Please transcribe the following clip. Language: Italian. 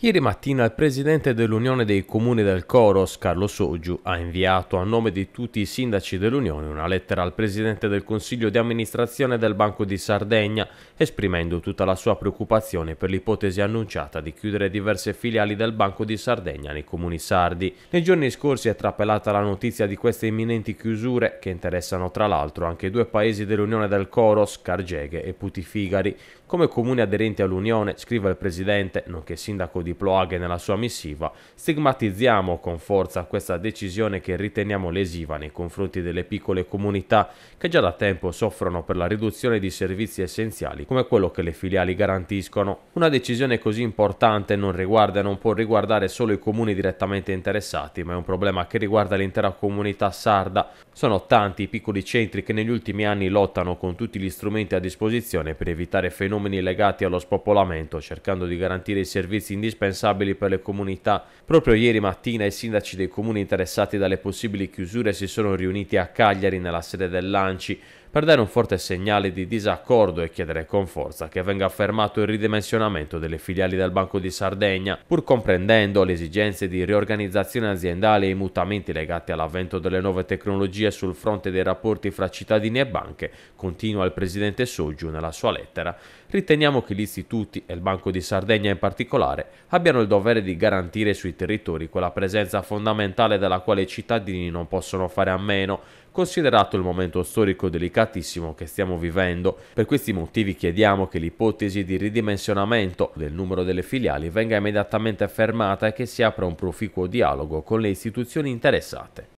Ieri mattina il presidente dell'Unione dei Comuni del Coros, Carlo Soggiu, ha inviato a nome di tutti i sindaci dell'Unione una lettera al presidente del Consiglio di amministrazione del Banco di Sardegna, esprimendo tutta la sua preoccupazione per l'ipotesi annunciata di chiudere diverse filiali del Banco di Sardegna nei comuni sardi. Nei giorni scorsi è trapelata la notizia di queste imminenti chiusure, che interessano tra l'altro anche due paesi dell'Unione del Coros, Cargeghe e Putifigari. Come comuni aderenti all'Unione, scrive il presidente, nonché sindaco di di Ploaghe nella sua missiva, stigmatizziamo con forza questa decisione che riteniamo lesiva nei confronti delle piccole comunità che già da tempo soffrono per la riduzione di servizi essenziali come quello che le filiali garantiscono. Una decisione così importante non riguarda e non può riguardare solo i comuni direttamente interessati, ma è un problema che riguarda l'intera comunità sarda. Sono tanti i piccoli centri che negli ultimi anni lottano con tutti gli strumenti a disposizione per evitare fenomeni legati allo spopolamento, cercando di garantire i servizi indispensabili indispensabili per le comunità. Proprio ieri mattina i sindaci dei comuni interessati dalle possibili chiusure si sono riuniti a Cagliari nella sede del Lanci per dare un forte segnale di disaccordo e chiedere con forza che venga affermato il ridimensionamento delle filiali del Banco di Sardegna, pur comprendendo le esigenze di riorganizzazione aziendale e i mutamenti legati all'avvento delle nuove tecnologie sul fronte dei rapporti fra cittadini e banche, continua il presidente Soggiu nella sua lettera. Riteniamo che gli istituti e il Banco di Sardegna in particolare abbiano il dovere di garantire sui territori quella presenza fondamentale della quale i cittadini non possono fare a meno, Considerato il momento storico delicatissimo che stiamo vivendo, per questi motivi chiediamo che l'ipotesi di ridimensionamento del numero delle filiali venga immediatamente fermata e che si apra un proficuo dialogo con le istituzioni interessate.